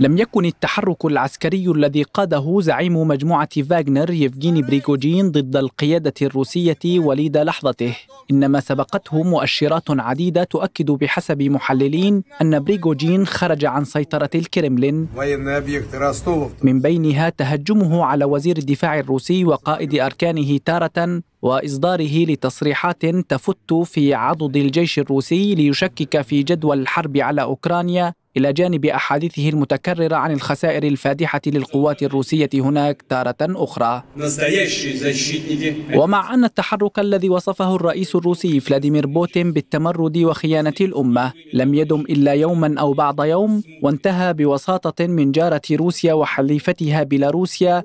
لم يكن التحرك العسكري الذي قاده زعيم مجموعة فاغنر يفجيني بريغوجين ضد القيادة الروسية وليد لحظته إنما سبقته مؤشرات عديدة تؤكد بحسب محللين أن بريغوجين خرج عن سيطرة الكرملين من بينها تهجمه على وزير الدفاع الروسي وقائد أركانه تارة واصداره لتصريحات تفت في عضد الجيش الروسي ليشكك في جدوى الحرب على اوكرانيا إلى جانب أحاديثه المتكررة عن الخسائر الفادحة للقوات الروسية هناك تارة أخرى ومع أن التحرك الذي وصفه الرئيس الروسي فلاديمير بوتين بالتمرد وخيانة الأمة لم يدم إلا يوما أو بعض يوم وانتهى بوساطة من جارة روسيا وحليفتها بيلاروسيا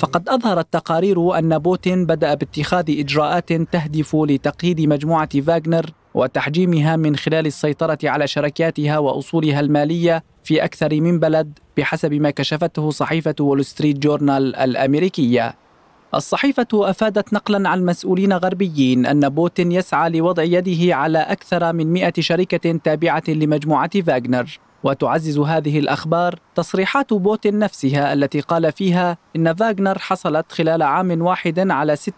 فقد أظهرت تقارير أن بوتين بدأ باتخاذ إجراءات تهدف لتقييد مجموعة فاغنر وتحجيمها من خلال السيطرة على شركاتها وأصولها المالية في أكثر من بلد بحسب ما كشفته صحيفة وول ستريت جورنال الأمريكية. الصحيفة أفادت نقلا عن مسؤولين غربيين أن بوتين يسعى لوضع يده على أكثر من 100 شركة تابعة لمجموعة فاغنر وتعزز هذه الأخبار تصريحات بوتين نفسها التي قال فيها إن فاغنر حصلت خلال عام واحد على 86.262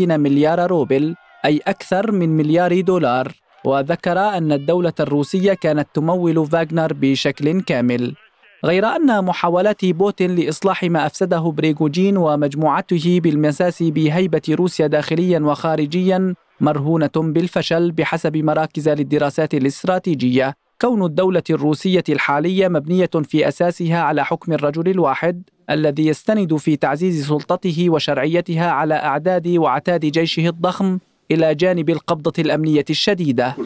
مليار روبل أي أكثر من مليار دولار وذكر أن الدولة الروسية كانت تمول فاغنر بشكل كامل غير أن محاولات بوتين لإصلاح ما أفسده بريغوجين ومجموعته بالمساس بهيبة روسيا داخليا وخارجيا مرهونة بالفشل بحسب مراكز للدراسات الاستراتيجية كون الدولة الروسية الحالية مبنية في أساسها على حكم الرجل الواحد الذي يستند في تعزيز سلطته وشرعيتها على أعداد وعتاد جيشه الضخم إلى جانب القبضة الأمنية الشديدة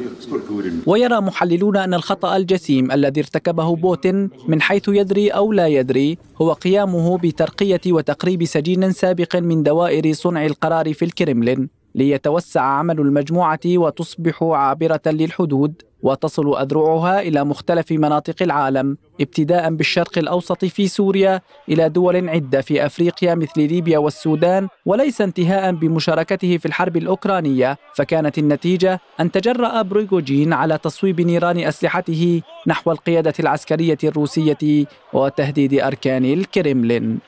ويرى محللون أن الخطأ الجسيم الذي ارتكبه بوتين من حيث يدري أو لا يدري هو قيامه بترقية وتقريب سجين سابق من دوائر صنع القرار في الكرملين ليتوسع عمل المجموعة وتصبح عابرة للحدود وتصل أذرعها إلى مختلف مناطق العالم ابتداء بالشرق الأوسط في سوريا إلى دول عدة في أفريقيا مثل ليبيا والسودان وليس انتهاء بمشاركته في الحرب الأوكرانية فكانت النتيجة أن تجرأ بريغوجين على تصويب نيران أسلحته نحو القيادة العسكرية الروسية وتهديد أركان الكريملين